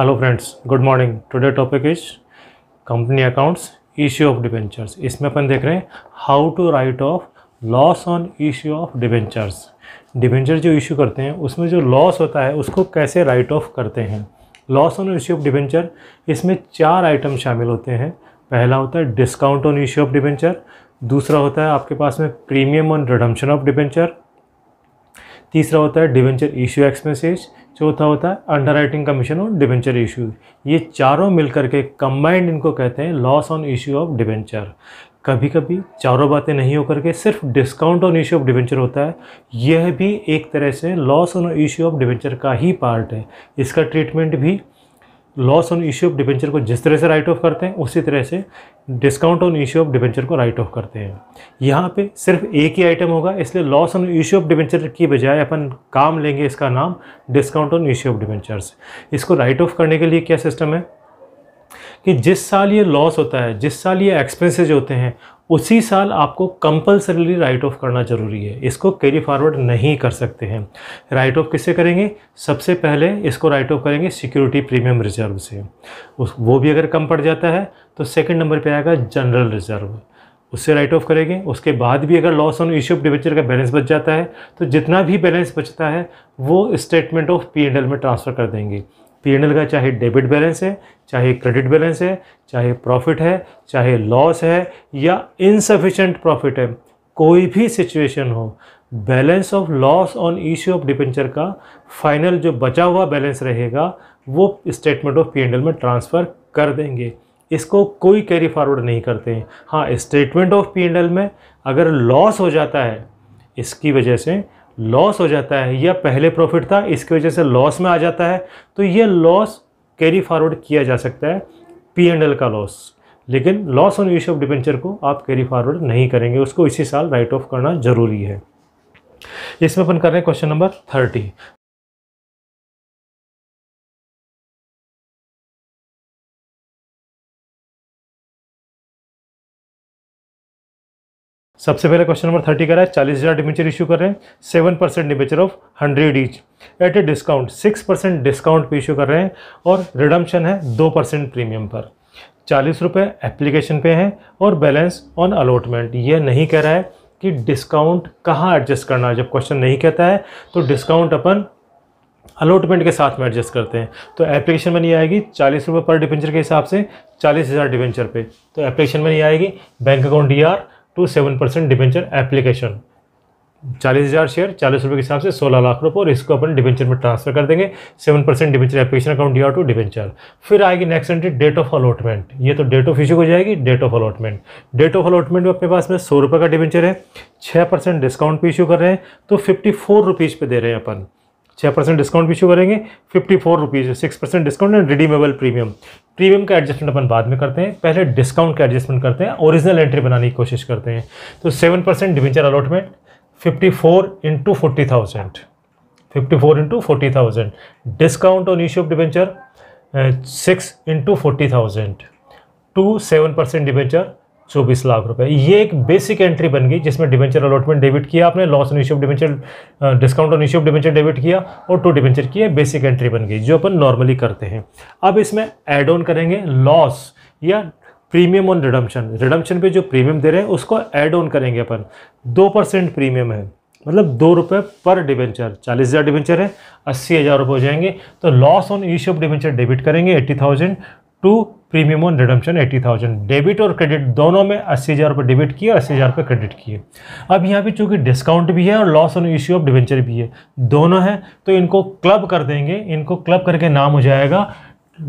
Hello friends good morning today topic is company accounts issue of debentures इसमें अपन देख रहे हैं how to write off loss on issue of debentures debenture जो issue करते हैं उसमें जो लॉस होता है उसको कैसे राइट ऑफ करते हैं loss on issue of debenture इसमें चार आइटम शामिल होते हैं पहला होता है discount on issue of debenture दूसरा होता है आपके पास में premium on redemption of debenture तीसरा होता है डिबेंचर इश्यू एक्सपेंसेज चौथा होता है अंडर राइटिंग कमीशन और डिबेंचर इशू ये चारों मिलकर के कंबाइंड इनको कहते हैं loss on issue of debenture कभी कभी चारों बातें नहीं होकर के सिर्फ discount on issue of debenture होता है यह भी एक तरह से loss on issue of debenture का ही पार्ट है इसका ट्रीटमेंट भी loss on issue of debenture को जिस तरह से राइट ऑफ करते हैं उसी तरह से discount on issue of debenture को राइट ऑफ करते हैं यहाँ पे सिर्फ एक ही आइटम होगा इसलिए loss on issue of debenture की बजाय अपन काम लेंगे इसका नाम discount on issue of debentures इसको राइट ऑफ करने के लिए क्या सिस्टम है कि जिस साल ये लॉस होता है जिस साल ये एक्सपेंसेज होते हैं उसी साल आपको कंपलसरीली राइट ऑफ करना ज़रूरी है इसको कैरी फॉरवर्ड नहीं कर सकते हैं राइट ऑफ किससे करेंगे सबसे पहले इसको राइट ऑफ करेंगे सिक्योरिटी प्रीमियम रिजर्व से उस वो भी अगर कम पड़ जाता है तो सेकंड नंबर पे आएगा जनरल रिजर्व उससे राइट ऑफ करेंगे उसके बाद भी अगर loss on issue of debenture का बैलेंस बच जाता है तो जितना भी बैलेंस बचता है वो statement of P and L में ट्रांसफ़र कर देंगे पी का चाहे डेबिट बैलेंस है चाहे क्रेडिट बैलेंस है चाहे प्रॉफिट है चाहे लॉस है या इनसफिशेंट प्रॉफिट है कोई भी सिचुएशन हो balance of loss on issue of debenture का फाइनल जो बचा हुआ बैलेंस रहेगा वो स्टेटमेंट ऑफ पी में ट्रांसफ़र कर देंगे इसको कोई कैरी फॉरवर्ड नहीं करते हैं हाँ स्टेटमेंट ऑफ पी में अगर लॉस हो जाता है इसकी वजह से लॉस हो जाता है या पहले प्रॉफिट था इसकी वजह से लॉस में आ जाता है तो ये लॉस कैरी फॉरवर्ड किया जा सकता है पी एंड एल का लॉस लेकिन loss on issue of debenture को आप कैरी फॉरवर्ड नहीं करेंगे उसको इसी साल राइट ऑफ करना जरूरी है इसमें अपन कर रहे हैं क्वेश्चन नंबर थर्टी सबसे पहले क्वेश्चन नंबर थर्टी करा है चालीस हज़ार डिवेंचर इशू कर रहे हैं seven percent debenture of hundred each at a discount six percent discount पे इशू कर रहे हैं और रिडम्शन है दो परसेंट प्रीमियम पर चालीस रुपये एप्लीकेशन पे हैं और बैलेंस ऑन अलॉटमेंट ये नहीं कह रहा है कि डिस्काउंट कहाँ एडजस्ट करना है जब क्वेश्चन नहीं कहता है तो डिस्काउंट अपन अलॉटमेंट के साथ में एडजस्ट करते हैं तो एप्लीकेशन में नहीं आएगी चालीस रुपये पर डिवेंचर के हिसाब से चालीस हज़ार डिवेंचर पे तो एप्लीकेशन में नहीं आएगी bank account D R to seven percent debenture application चालीस हज़ार शेयर चालीस रुपये के हिसाब से सोलह लाख रुपये और इसको अपन डिवेंचर में ट्रांसफर कर देंगे seven percent debenture application account D to debenture फिर आएगी next entry date of allotment ये तो डेट ऑफ इशू हो जाएगी date of allotment date of allotment में अपने पास में सौ रुपये का डिवेंचर है छः परसेंट डिस्काउंट पर इशू कर रहे हैं तो फिफ्टी फोर रुपीज़ पे दे रहे हैं अपन छः परसेंट डिस्काउंट भी इशू करेंगे fifty four rupees six percent discount and redeemable premium premium का एडजस्टमेंट अपन बाद में करते हैं पहले डिस्काउंट का एडजस्टमेंट करते हैं ओरिजिनल एंट्री बनाने की कोशिश करते हैं तो seven percent debenture allotment fifty four into forty thousand fifty four into forty thousand discount on issue of debenture six into forty thousand to seven percent debenture चौबीस लाख रुपए ये एक बेसिक एंट्री बन गई जिसमें डिवेंचर अलॉटमेंट डेबिट किया आपने loss on issue of debenture discount on issue of debenture debit किया और टू डिवेंचर किया बेसिक एंट्री बन गई जो अपन नॉर्मली करते हैं अब इसमें एड ऑन करेंगे लॉस या प्रीमियम ऑन रिडम्पशन रिडम्पशन पे जो प्रीमियम दे रहे हैं उसको एड ऑन करेंगे अपन दो परसेंट प्रीमियम है मतलब दो रुपये पर डिवेंचर चालीस हज़ार डिवेंचर है अस्सी हज़ार रुपये हो जाएंगे तो loss on issue of debenture debit करेंगे eighty thousand to premium on redemption eighty thousand debit और क्रेडिट दोनों में अस्सी हज़ार रुपये डेबिट किए और अस्सी हज़ार रुपये क्रेडिट किए अब यहाँ पे चूंकि डिस्काउंट भी है और loss on issue of debenture भी है दोनों हैं तो इनको क्लब कर देंगे इनको क्लब करके नाम हो जाएगा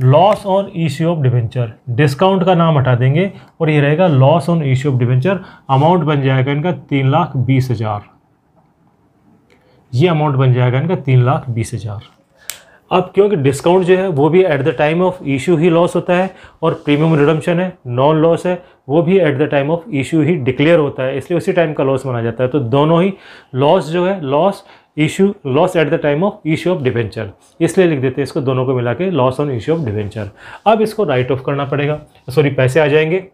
loss on issue of debenture discount का नाम हटा देंगे और ये रहेगा loss on issue of debenture amount बन जाएगा इनका तीन लाख बीस हज़ार ये अमाउंट बन जाएगा इनका तीन लाख बीस हज़ार अब क्योंकि डिस्काउंट जो है वो भी at the time of issue ही लॉस होता है और प्रीमियम रिडम्शन है नॉन लॉस है वो भी at the time of issue ही डिक्लेयर होता है इसलिए उसी टाइम का लॉस माना जाता है तो दोनों ही लॉस जो है loss issue loss at the time of issue of debenture इसलिए लिख देते हैं इसको दोनों को मिला के loss on issue of debenture अब इसको राइट ऑफ करना पड़ेगा सॉरी पैसे आ जाएंगे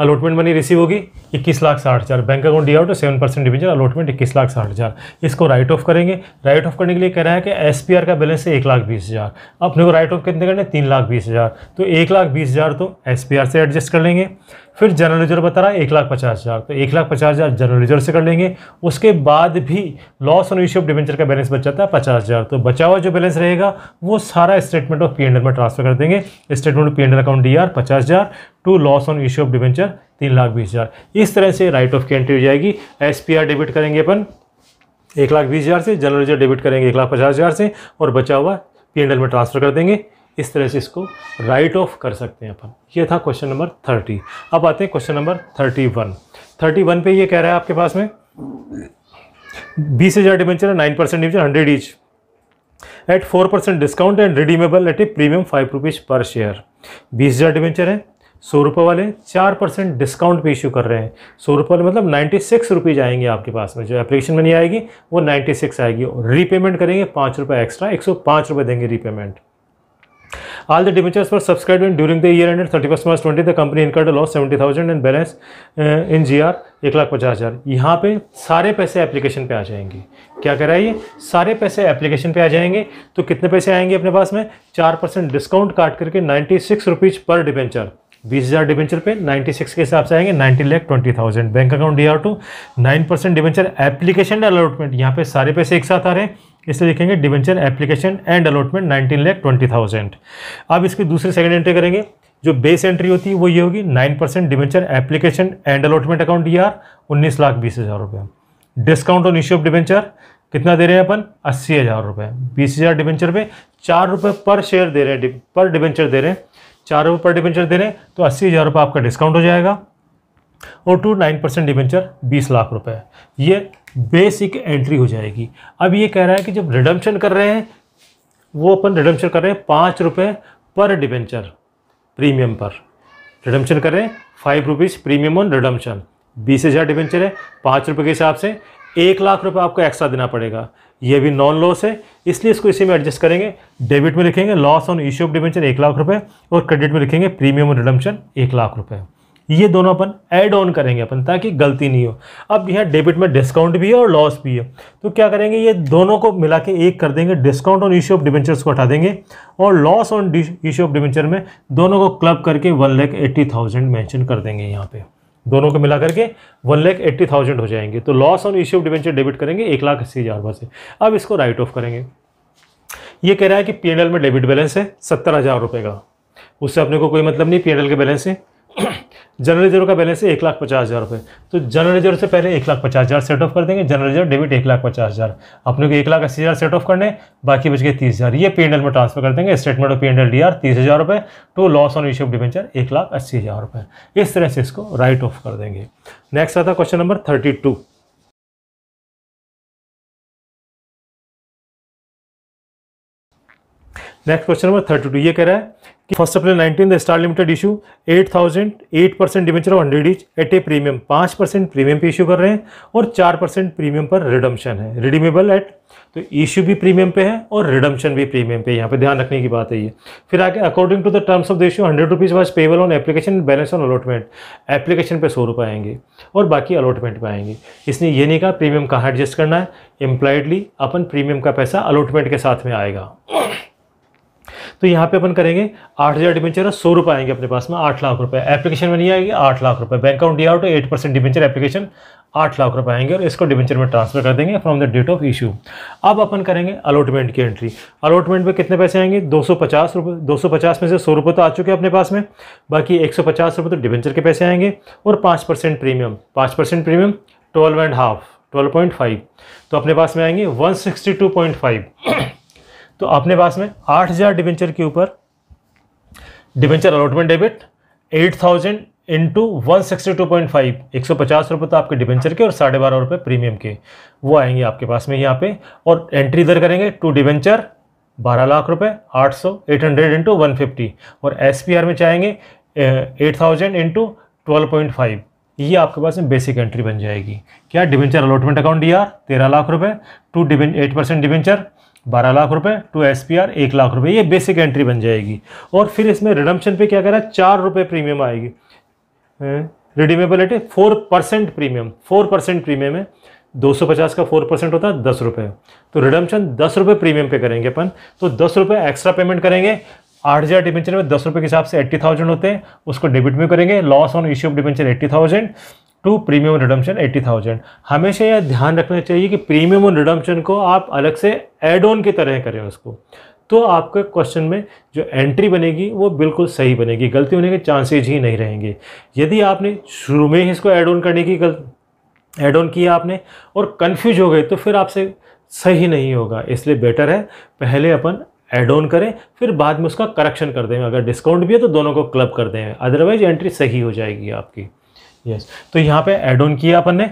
अलॉटमेंट मनी रिसीव होगी इक्कीस लाख साठ हज़ार bank account D out seven percent division allotment इक्कीस लाख साठ हज़ार इसको राइट ऑफ करेंगे राइट ऑफ करने के लिए कह रहा है कि एस का बैलेंस है एक लाख बीस हज़ार अपने को राइट ऑफ कितने करने तीन लाख बीस हज़ार तो एक लाख बीस हज़ार तो एस से एडजस्ट कर लेंगे फिर जनरल रिजर्व बता रहा है एक लाख पचास हज़ार तो एक लाख पचास हज़ार जनरल रिजर्व से कर लेंगे उसके बाद भी loss on issue of debenture का बैलेंस बच जाता है पचास हज़ार तो बचा हुआ जो बैलेंस रहेगा वो सारा स्टेटमेंट ऑफ पी एंड में ट्रांसफर कर देंगे statement of P and account D R पचास हज़ार to loss on issue of debenture तीन लाख बीस हज़ार इस तरह से राइट ऑफ की एंट्री हो जाएगी एस पी आर डेबिट करेंगे अपन एक लाख बीस हज़ार से जनरल रिजर्व डेबिट करेंगे एक लाख पचास हज़ार से और बचा हुआ पी एंड में ट्रांसफर कर देंगे इस तरह से इसको राइट ऑफ कर सकते हैं अपन ये था क्वेश्चन नंबर थर्टी अब आते हैं question number thirty one thirty one पर यह कह रहा है आपके पास में बीस हज़ार debenture nine percent debenture hundred each at four percent discount and redeemable at a premium five rupees per share बीस हज़ार डिवेंचर है सौ रुपये वाले चार परसेंट डिस्काउंट पे इशू कर रहे हैं सौ रुपये वाले मतलब नाइन्टी सिक्स रुपीज़ आएंगे आपके पास में जो एप्लीकेशन में नहीं आएगी वो नाइन्टी सिक्स आएगी रीपेमेंट करेंगे पाँच रुपये एक्स्ट्रा एक सौ पाँच रुपये देंगे repayment All the debentures were subscribed in during the year ended 31st March 20. The company incurred a loss 70,000 and balance uh, in GR एक लाख पचास हज़ार यहाँ पे सारे पैसे एप्लीकेशन पे आ जाएंगे क्या करा ये सारे पैसे एप्लीकेशन पे आ जाएंगे तो कितने पैसे आएंगे अपने पास में चार परसेंट डिस्काउंट काट करके ninety six rupees per debenture बीस हज़ार डिवेंचर पे 96 के हिसाब से आएंगे 90 lakh twenty thousand bank account D R to nine percent debenture application allotment यहाँ पे सारे पैसे एक साथ आ रहे हैं इसे लिखेंगे debenture application and allotment nineteen lakh twenty thousand अब इसकी दूसरी सेकेंड एंट्री करेंगे जो बेस एंट्री होती है वो ये होगी nine percent debenture application and allotment account D R उन्नीस लाख बीस हज़ार रुपये discount on issue of debenture कितना दे रहे हैं अपन अस्सी हज़ार रुपये बीस हज़ार डिवेंचर पर चार रुपये पर शेयर दे रहे हैं पर डिवेंचर दे रहे हैं चार रुपये पर डिवेंचर दे रहे हैं तो अस्सी हज़ार रुपये आपका डिस्काउंट हो जाएगा और टू नाइन परसेंट डिवेंचर बीस लाख रुपये ये बेसिक एंट्री हो जाएगी अब ये कह रहा है कि जब रिडम्पशन कर रहे हैं वो अपन रिडम्पशन कर रहे हैं पाँच रुपये पर डिबेंचर प्रीमियम पर रिडम्पशन कर रहे हैं five rupees premium on redemption बीस हज़ार डिबेंचर है पाँच रुपये के हिसाब से एक लाख रुपये आपको एक्स्ट्रा देना पड़ेगा ये भी नॉन लॉस है इसलिए इसको इसी में एडजस्ट करेंगे डेबिट में लिखेंगे loss on issue of debenture एक लाख रुपये और क्रेडिट में लिखेंगे प्रीमियम ऑन रिडम्पशन एक लाख रुपये ये दोनों अपन ऐड ऑन करेंगे अपन ताकि गलती नहीं हो अब यहाँ डेबिट में डिस्काउंट भी है और लॉस भी है तो क्या करेंगे ये दोनों को मिला के एक कर देंगे discount on issue of debentures को हटा देंगे और loss on issue of debenture में दोनों को क्लब करके one lakh eighty thousand mention कर देंगे यहाँ पे दोनों को मिला करके वन लैख एट्टी थाउजेंड हो जाएंगे तो loss on issue of debenture debit करेंगे एक लाख अस्सी हज़ार रुपये से अब इसको राइट ऑफ करेंगे ये कह रहा है कि पी में डेबिट बैलेंस है सत्तर हज़ार रुपये का उससे अपने को कोई मतलब नहीं पी के बैलेंस से जनरल रिजर्व का बैलेंस है एक लाख पचास हज़ार रुपये तो जनरल रिजर्व से पहले एक लाख पचास हज़ार सेट ऑफ कर देंगे जनरल रिजर्व डेबिट एक लाख पचास हज़ार अपने को एक लाख अस्सी हज़ार सेट ऑफ करने बाकी बच गए तीस हज़ार ये पी में ट्रांसफर कर देंगे statement of P and L D R तीस हज़ार रुपये to loss on issue of debenture एक लाख अस्सी हज़ार रुपये इस तरह से इसको राइट ऑफ कर देंगे नेक्स्ट आता question number thirty two next question number thirty two ये कह रहा है कि first April nineteen the Star Limited issue eight thousand eight percent debenture of hundred each at a premium पाँच परसेंट प्रीमियम पे इशू कर रहे हैं और चार परसेंट प्रीमियम पर रिडम्शन है रिडीमेबल एट तो इशू भी प्रीमियम पे है और रिडम्शन भी प्रीमियम पे यहाँ पे ध्यान रखने की बात है ये फिर आगे according to the terms of the issue hundred rupees was payable on application balance on allotment application पे सौ रुपये आएंगे और बाकी अलॉटमेंट पे आएंगे इसने ये नहीं कहा प्रीमियम कहाँ एडजस्ट करना है इम्प्लाइडली अपन प्रीमियम का पैसा अलॉटमेंट के साथ में आएगा तो यहाँ पे अपन करेंगे आठ हज़ार डिवेंचर और सौ रुपये आएंगे अपने पास में आठ लाख रुपये एप्लीकेशन में नहीं आएगी आठ लाख रुपये bank account D out eight percent debenture application आठ लाख रुपए आएंगे और इसको डिवेंचर में ट्रांसफर कर देंगे from the date of issue अब अपन करेंगे अलॉटमेंट की एंट्री अलॉटमेंट में कितने पैसे आएंगे दो सौ पचास रुपये दो सौ पचास में से सौ रुपये तो आ चुके हैं अपने पास में बाकी एक सौ पचास रुपये तो डिवेंचर के पैसे आएंगे और पाँच परसेंट प्रीमियम पाँच percent premium twelve and half twelve point five तो अपने पास में आएंगे one sixty two point five तो अपने पास में आठ हज़ार डिवेंचर के ऊपर debenture allotment debit eight thousand into one sixty two point five एक सौ पचास रुपए तो आपके डिवेंचर के और साढ़े बारह रुपए प्रीमियम के वो आएंगे आपके पास में यहाँ पे और एंट्री इधर करेंगे टू डिवेंचर बारह लाख रुपए आठ सौ eight hundred into one fifty और एस पी आर में चाहेंगे eight thousand into twelve point five ये आपके पास में बेसिक एंट्री बन जाएगी क्या debenture allotment account D R तेरह लाख रुपए टू डिवें एट परसेंट डिवेंचर बारह लाख रुपए टू एस पी आर एक लाख रुपए ये बेसिक एंट्री बन जाएगी और फिर इसमें रिडम्पशन पे क्या कह रहा है चार रुपये प्रीमियम आएगी redeemability four percent premium four percent premium है दो सौ पचास का फोर परसेंट होता है दस रुपये तो रिडम्पशन दस रुपये प्रीमियम पे करेंगे अपन तो दस रुपये एक्स्ट्रा पेमेंट करेंगे आठ हज़ार डिवेंचर में दस रुपये के हिसाब से एट्टी थाउजेंड होते हैं उसको डेबिट में करेंगे loss on issue of debenture eighty thousand to premium redemption eighty thousand हमेशा यह ध्यान रखना चाहिए कि प्रीमियम और रिडम्पशन को आप अलग से एड ऑन की तरह करें उसको तो आपके क्वेश्चन में जो एंट्री बनेगी वो बिल्कुल सही बनेगी गलती होने के चांसेज ही नहीं रहेंगे यदि आपने शुरू में ही इसको एड ऑन करने की गल एड ऑन किया आपने और कन्फ्यूज हो गए तो फिर आपसे सही नहीं होगा इसलिए बेटर है पहले अपन एड ऑन करें फिर बाद में उसका करेक्शन कर दें अगर डिस्काउंट भी है तो दोनों को क्लब कर दें अदरवाइज एंट्री सही हो जाएगी आपकी यस तो यहाँ पे एड ऑन किया अपन ने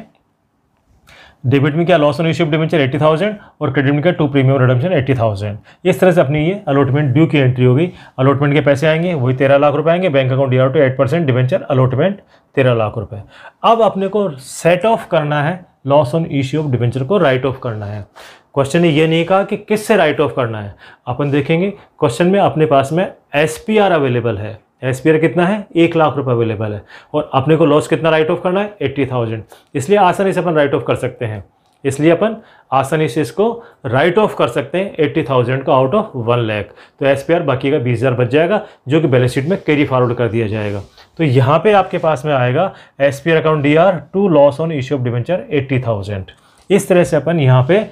डेबिट में क्या loss on issue debenture eighty thousand और क्रेडिट में क्या to premium redemption eighty thousand इस तरह से अपनी ये अलॉटमेंट ड्यू की एंट्री होगी अलॉटमेंट के पैसे आएंगे वही तेरह लाख रुपए आएंगे bank account D R to eight percent debenture allotment तेरह लाख रुपए अब अपने को सेट ऑफ करना है loss on issue of debenture को राइट ऑफ करना है क्वेश्चन ने यह नहीं कहा कि किससे राइट ऑफ करना है अपन देखेंगे क्वेश्चन में अपने पास में एस अवेलेबल है एस कितना है एक लाख रुपए अवेलेबल है और अपने को लॉस कितना राइट ऑफ करना है एट्टी थाउजेंड इसलिए आसानी से अपन राइट ऑफ कर सकते हैं इसलिए अपन आसानी से इसको राइट ऑफ कर सकते हैं एट्टी थाउजेंड का आउट ऑफ वन लैख तो एस बाकी का बीस हज़ार बच जाएगा जो कि बैलेंस शीट में कैरी फॉरवर्ड कर दिया जाएगा तो यहाँ पे आपके पास में आएगा एस account D R to loss on issue of debenture eighty thousand इस तरह से अपन यहाँ पे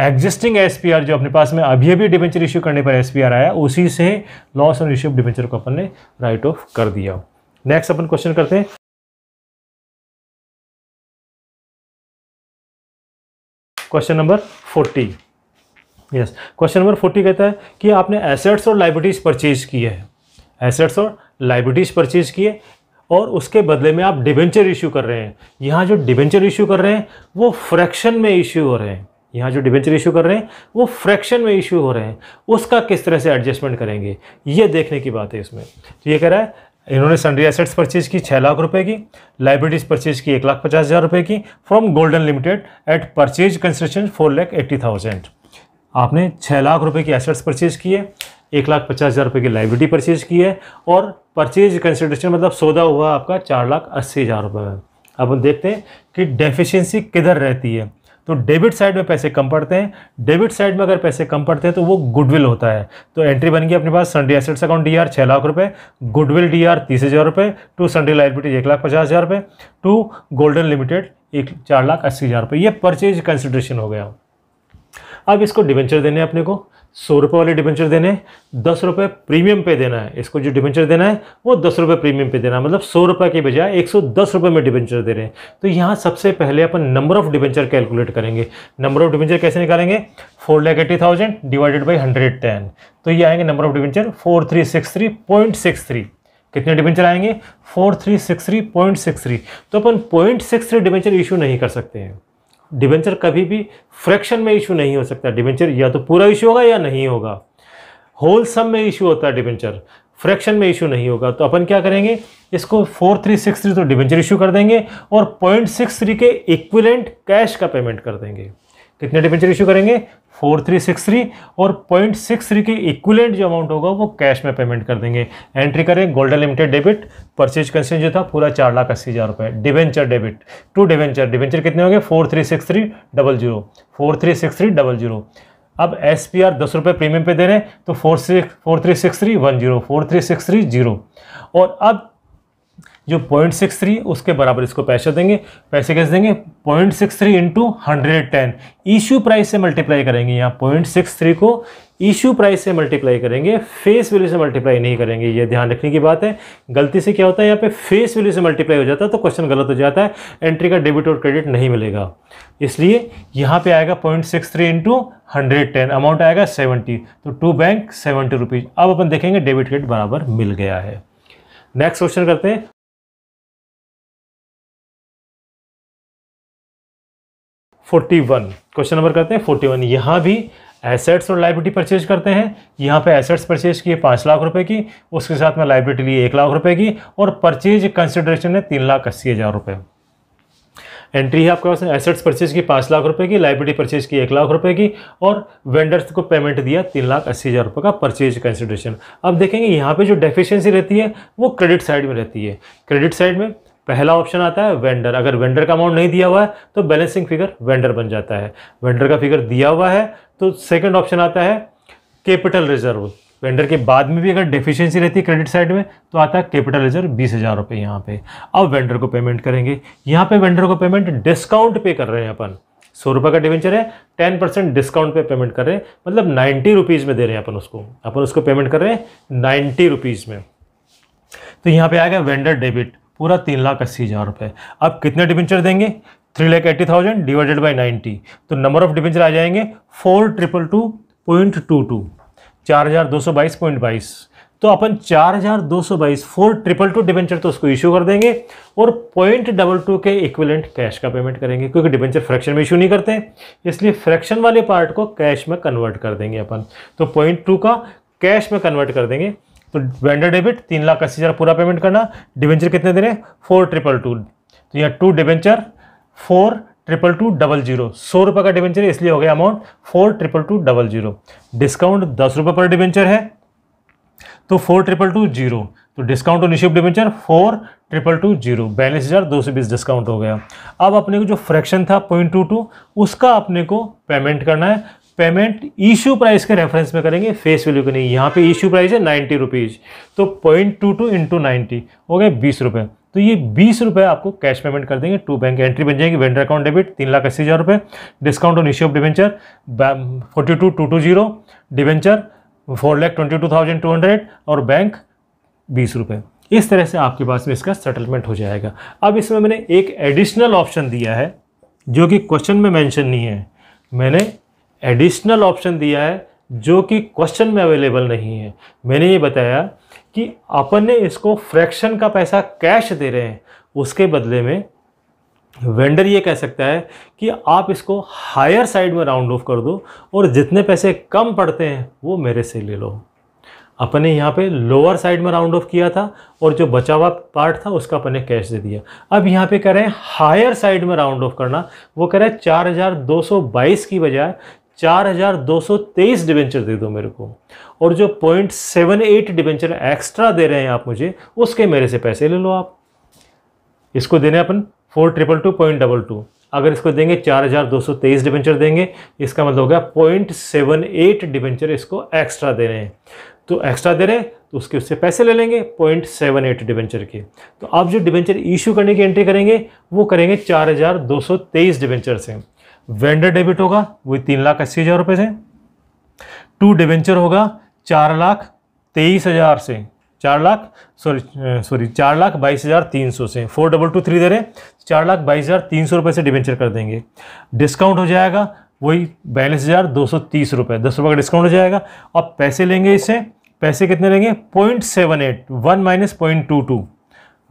एग्जिस्टिंग एसपीआर जो अपने पास में अभी अभी डिवेंचर इश्यू करने पर एसपीआर आया उसी से loss on issue of debenture को अपन ने राइट ऑफ कर दिया नेक्स्ट अपन क्वेश्चन करते हैं question number forty yes question number forty कहता है कि आपने एसेट्स और लाइबिलिटीज परचेज किए हैं एसेट्स और लाइबिलिटीज परचेज किए और उसके बदले में आप डिवेंचर इश्यू कर रहे हैं यहाँ जो डिवेंचर इश्यू कर रहे हैं वो फ्रैक्शन में इश्यू हो रहे हैं यहाँ जो डिवेंचर इशू कर रहे हैं वो फ्रैक्शन में इशू हो रहे हैं उसका किस तरह से एडजस्टमेंट करेंगे ये देखने की बात है इसमें तो ये कह रहा है इन्होंने सन्ड्री एसेट्स परचेज की छः लाख रुपए की लाइब्रेटीज परचेज की एक लाख पचास हज़ार रुपये की from Golden Limited at purchase construction four lakh eighty thousand आपने छः लाख रुपये की एसेट्स परचेज किए एक लाख पचास हज़ार रुपये की लाइब्रेटी परचेज की है और परचेज कंसिडरेशन मतलब सौदा हुआ आपका चार लाख अस्सी हज़ार रुपये अब हम देखते हैं कि डेफिशिएंसी किधर रहती है तो डेबिट साइड में पैसे कम पड़ते हैं डेबिट साइड में अगर पैसे कम पड़ते हैं तो वो गुडविल होता है तो एंट्री बन गई अपने पास sundry assets account D R छः लाख रुपये गुडविल डी आर तीस हज़ार रुपये टू संडे लाइबिलिटीज एक लाख पचास हज़ार रुपये टू गोल्डन लिमिटेड एक चार लाख अस्सी हज़ार रुपये ये परचेज कंसिड्रेशन हो गया अब इसको डिवेंचर देने अपने को सौ रुपये वाले डिबेंचर देने दस रुपये प्रीमियम पे देना है इसको जो डिबेंचर देना है वो दस रुपये प्रीमियम पे देना है मतलब सौ रुपये के बजाय एक सौ दस रुपये में डिबेंचर दे रहे हैं तो यहाँ सबसे पहले अपन नंबर ऑफ़ डिबेंचर कैलकुलेट करेंगे नंबर ऑफ़ डिबेंचर कैसे निकालेंगे four lakh eighty thousand divided by hundred ten तो ये आएंगे number of debenture four three six three point six three कितने डिबेंचर आएंगे four three six three point six three तो अपन point six three debenture issue नहीं कर सकते हैं डिवेंचर कभी भी फ्रैक्शन में इशू नहीं हो सकता डिवेंचर या तो पूरा इशू होगा या नहीं होगा होल सम में इशू होता है डिवेंचर फ्रैक्शन में इशू नहीं होगा तो अपन क्या करेंगे इसको फोर थ्री सिक्स थ्री तो डिवेंचर इशू कर देंगे और पॉइंट सिक्स थ्री के इक्विलेंट कैश का पेमेंट कर देंगे कितने डिबेंचर इशू करेंगे फोर थ्री सिक्स थ्री और पॉइंट सिक्स थ्री के इक्विलेंट जो अमाउंट होगा वो कैश में पेमेंट कर देंगे एंट्री करें Golden Limited debit purchase consent जो था पूरा चार लाख अस्सी हज़ार रुपये debenture debit to debenture debenture कितने होंगे four three six three double zero four three six three double zero अब एस पी आर दस रुपये प्रीमियम पे दे रहे हैं तो four six four three six three one zero four three six three zero और अब जो पॉइंट सिक्स थ्री उसके बराबर इसको पैसे देंगे पैसे कैसे देंगे point six three into hundred ten issue price से मल्टीप्लाई करेंगे यहाँ पॉइंट सिक्स थ्री को ईशू प्राइस से मल्टीप्लाई करेंगे फेस वैल्यू से मल्टीप्लाई नहीं करेंगे ये ध्यान रखने की बात है गलती से क्या होता है यहाँ पे फेस वैल्यू से मल्टीप्लाई हो जाता है तो क्वेश्चन गलत हो जाता है एंट्री का डेबिट और क्रेडिट नहीं मिलेगा इसलिए यहाँ पे आएगा point six three into hundred ten amount आएगा सेवेंटी तो टू बैंक सेवेंटी रुपीज़ अब अपन देखेंगे डेबिट क्रेडिट बराबर मिल गया है नेक्स्ट क्वेश्चन करते हैं 41 क्वेश्चन नंबर करते हैं 41 यहाँ भी एसेट्स और लाइब्रेटी परचेज करते हैं यहाँ पे एसेट्स परचेज किए पाँच लाख रुपए की उसके साथ में लाइब्रेटी लिए एक लाख रुपए की और परचेज कंसिडरेशन है तीन लाख अस्सी हज़ार रुपये एंट्री है आपके पास एसेट्स परचेज की पाँच लाख रुपए की लाइब्रेटी परचेज की एक लाख रुपए की और वेंडर्स को पेमेंट दिया तीन लाख अस्सी हज़ार रुपये का परचेज कंसिडरेशन अब देखेंगे यहाँ पे जो डेफिशिएंसी रहती है वो क्रेडिट साइड में रहती है क्रेडिट साइड में पहला ऑप्शन आता है वेंडर अगर वेंडर का अमाउंट नहीं दिया हुआ है तो बैलेंसिंग फिगर वेंडर बन जाता है वेंडर का फिगर दिया हुआ है तो सेकंड ऑप्शन आता है कैपिटल रिजर्व वेंडर के बाद में भी अगर डेफिशिएंसी रहती है क्रेडिट साइड में तो आता है कैपिटल रिजर्व बीस हज़ार रुपये यहाँ पे अब वेंडर को पेमेंट करेंगे यहाँ पे वेंडर को पेमेंट डिस्काउंट पे कर रहे हैं अपन सौ रुपये का डिवेंचर है टेन परसेंट डिस्काउंट पे पेमेंट कर रहे हैं मतलब नाइन्टी रुपीज़ में दे रहे हैं अपन उसको अपन उसको पेमेंट कर रहे हैं नाइन्टी रुपीज़ में तो यहाँ पे आ गया वेंडर डेबिट पूरा तीन लाख अस्सी हज़ार रुपये आप कितने डिबेंचर देंगे three lakh eighty thousand divided by ninety तो नंबर ऑफ डिबेंचर आ जाएंगे four triple two point two two चार हज़ार दो सौ बाईस पॉइंट बाईस तो अपन चार हज़ार दो सौ बाईस फोर ट्रिपल टू डिबेंचर तो उसको इशू कर देंगे और पॉइंट डबल टू के इक्विलेंट कैश का पेमेंट करेंगे क्योंकि डिबेंचर फ्रैक्शन में इशू नहीं करते इसलिए फ्रैक्शन वाले पार्ट को कैश में कन्वर्ट कर देंगे अपन तो पॉइंट टू का कैश में कन्वर्ट कर देंगे तो वेंडर डेबिट तीन लाख अस्सी हज़ार पूरा पेमेंट करना डिवेंचर कितने देने फोर ट्रिपल टू तो यहाँ to debenture four triple two double zero सौ रुपये का डिवेंचर इसलिए हो गया amount four triple two double zero discount दस रुपये पर डिवेंचर है तो फोर ट्रिपल टू जीरो तो discount on issue debenture four triple two zero बयालीस हज़ार दो सौ बीस डिस्काउंट हो गया अब अपने को जो फ्रैक्शन था पॉइंट टू टू उसका अपने को पेमेंट करना है पेमेंट इशू प्राइस के रेफरेंस में करेंगे फेस वैल्यू के नहीं यहाँ पे इश्यू प्राइस है नाइन्टी रुपीज़ तो point two two into ninety हो गए बीस रुपये तो ये बीस रुपये आपको कैश पेमेंट कर देंगे टू बैंक एंट्री बन जाएगी वेंडर अकाउंट डेबिट तीन लाख अस्सी हज़ार रुपये discount on issue of debenture forty two two two zero debenture four lakh twenty two thousand two hundred और बैंक बीस रुपये इस तरह से आपके पास में इसका सेटलमेंट हो जाएगा अब इसमें मैंने एक एडिशनल ऑप्शन दिया है जो कि क्वेश्चन में मैंशन नहीं है मैंने एडिशनल ऑप्शन दिया है जो कि क्वेश्चन में अवेलेबल नहीं है मैंने ये बताया कि अपन ने इसको फ्रैक्शन का पैसा कैश दे रहे हैं उसके बदले में वेंडर ये कह सकता है कि आप इसको हायर साइड में राउंड ऑफ कर दो और जितने पैसे कम पड़ते हैं वो मेरे से ले लो अपन ने यहाँ पे लोअर साइड में राउंड ऑफ किया था और जो बचा हुआ पार्ट था उसका अपन ने कैश दे दिया अब यहाँ पे कह रहे हैं हायर साइड में राउंड ऑफ करना वो कह रहे हैं चार हज़ार दो सौ बाईस की बजाय चार हज़ार दो सौ तेईस डिवेंचर दे दो मेरे को और जो point seven eight debenture extra दे रहे हैं आप मुझे उसके मेरे से पैसे ले लो आप इसको देने अपन four triple two point double two अगर इसको देंगे चार हज़ार दो सौ तेईस डिवेंचर देंगे इसका मतलब हो गया पॉइंट सेवन एट डिवेंचर इसको एक्स्ट्रा दे रहे हैं तो एक्स्ट्रा दे रहे हैं तो उसके उससे पैसे ले लेंगे पॉइंट सेवन एट डिवेंचर के तो आप जो डिवेंचर इशू करने की एंट्री करेंगे वो करेंगे चार हज़ार दो सौ तेईस डिवेंचर से वेंडर डेबिट होगा वही तीन लाख अस्सी हज़ार रुपये से टू डिवेंचर होगा चार लाख तेईस हज़ार से चार लाख सॉरी सॉरी चार लाख बाईस हज़ार तीन सौ से फोर डबल टू थ्री दे रहे चार लाख बाईस हज़ार तीन सौ रुपये से डिवेंचर कर देंगे डिस्काउंट हो जाएगा वही बयालीस हज़ार दो सौ तीस रुपये दस रुपये का डिस्काउंट हो जाएगा अब पैसे लेंगे इससे पैसे कितने लेंगे point seven eight one minus point two two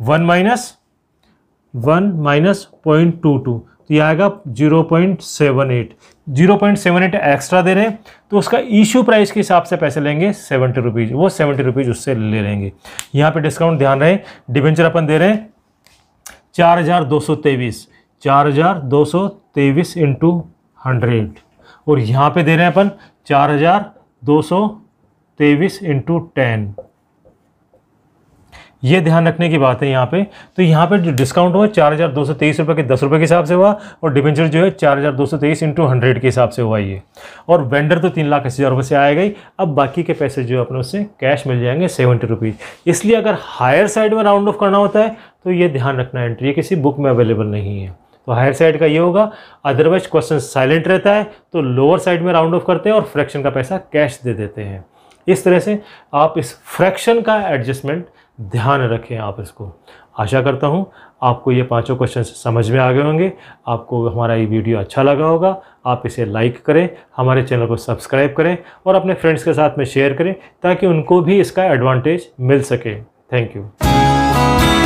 one minus one minus point two two तो यह आएगा zero point seven eight zero point seven eight extra दे रहे हैं तो उसका इशू प्राइस के हिसाब से पैसे लेंगे सेवेंटी रुपीज़ वो सेवेंटी रुपीज़ उससे ले लेंगे यहाँ पे डिस्काउंट ध्यान रहे डिवेंचर अपन दे रहे हैं चार हज़ार दो सौ तेईस चार हज़ार दो सौ तेईस इंटू हंड्रेड और यहाँ पे दे रहे हैं अपन चार हज़ार दो सौ तेईस इंटू टेन ये ध्यान रखने की बात है यहाँ पे तो यहाँ पे जो डिस्काउंट हुआ चार हज़ार दो सौ तेईस रुपये के दस रुपये के हिसाब से हुआ और डिबेंचर जो है चार हज़ार दो सौ तेईस इंटू हंड्रेड के हिसाब से हुआ ये और वेंडर तो तीन लाख अस्सी हज़ार रुपये से आए गई अब बाकी के पैसे जो है अपने उससे कैश मिल जाएंगे सेवेंटी रुपीज़ इसलिए अगर हायर साइड में राउंड ऑफ करना होता है तो ये ध्यान रखना एंट्री ये किसी बुक में अवेलेबल नहीं है तो हायर साइड का ये होगा अदरवाइज क्वेश्चन साइलेंट रहता है तो लोअर साइड में राउंड ऑफ करते हैं और फ्रैक्शन का पैसा कैश दे देते हैं इस तरह से आप इस फ्रैक्शन का एडजस्टमेंट ध्यान रखें आप इसको आशा करता हूँ आपको ये पांचों क्वेश्चन समझ में आ गए होंगे आपको हमारा ये वीडियो अच्छा लगा होगा आप इसे लाइक करें हमारे चैनल को सब्सक्राइब करें और अपने फ्रेंड्स के साथ में शेयर करें ताकि उनको भी इसका एडवांटेज मिल सके थैंक यू